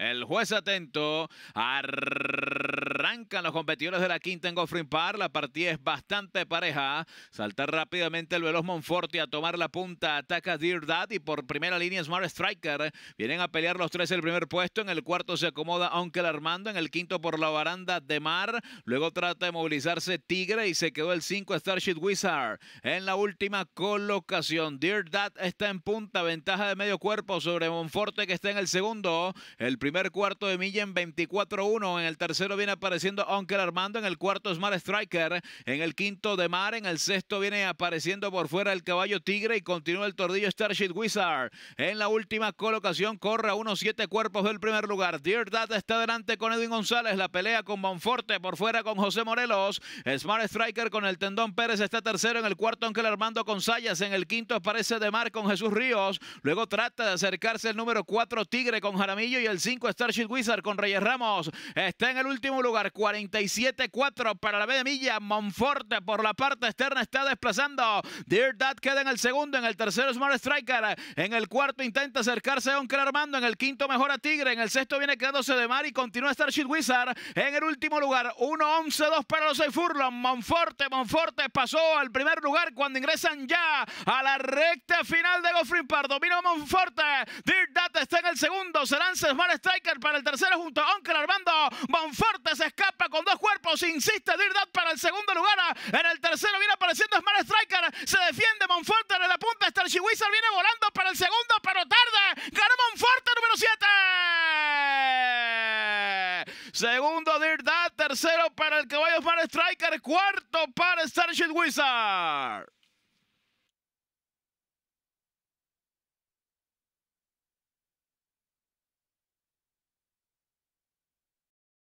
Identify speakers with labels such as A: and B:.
A: El juez atento. Arrancan los competidores de la quinta en Goffrin Park... La partida es bastante pareja. Salta rápidamente el veloz Monforte a tomar la punta. Ataca Dear y por primera línea Smart Striker. Vienen a pelear los tres el primer puesto. En el cuarto se acomoda Uncle Armando. En el quinto por la baranda de Mar. Luego trata de movilizarse Tigre y se quedó el 5 Starship Wizard. En la última colocación. Dear está en punta. Ventaja de medio cuerpo sobre Monforte que está en el segundo. El Primer cuarto de Milla en 24-1. En el tercero viene apareciendo Onkel Armando. En el cuarto Smart Striker. En el quinto de Mar. En el sexto viene apareciendo por fuera el caballo Tigre. Y continúa el tordillo Starship Wizard. En la última colocación corre a unos siete cuerpos del primer lugar. Dear Dad está delante con Edwin González. La pelea con bonforte Por fuera con José Morelos. Smart Striker con el tendón Pérez está tercero. En el cuarto Onkel Armando con Sayas. En el quinto aparece de Mar con Jesús Ríos. Luego trata de acercarse el número 4 Tigre con Jaramillo y el 5 Starship Wizard con Reyes Ramos. Está en el último lugar, 47-4 para la B de Milla. Monforte por la parte externa está desplazando. Dear Dad queda en el segundo, en el tercero Smart Striker. En el cuarto intenta acercarse a un Armando. En el quinto mejora Tigre. En el sexto viene quedándose de mar y continúa Starship Wizard. En el último lugar, 1-11-2 para los Furlong. Monforte, Monforte pasó al primer lugar cuando ingresan ya a la
B: recta final de Goffrey pardo Dominó Monforte. Dear Dad segundo, se lanza Smart Striker para el tercero junto a Onkel Armando. Monforte se escapa con dos cuerpos, insiste dirdad para el segundo lugar. En el tercero viene apareciendo Smart Striker, se defiende Monforte en la punta, Starship Wizard viene volando para el segundo, pero tarde. Ganó Monforte número 7. Segundo dirdad tercero para el caballo Smart Striker, cuarto para Starship Wizard.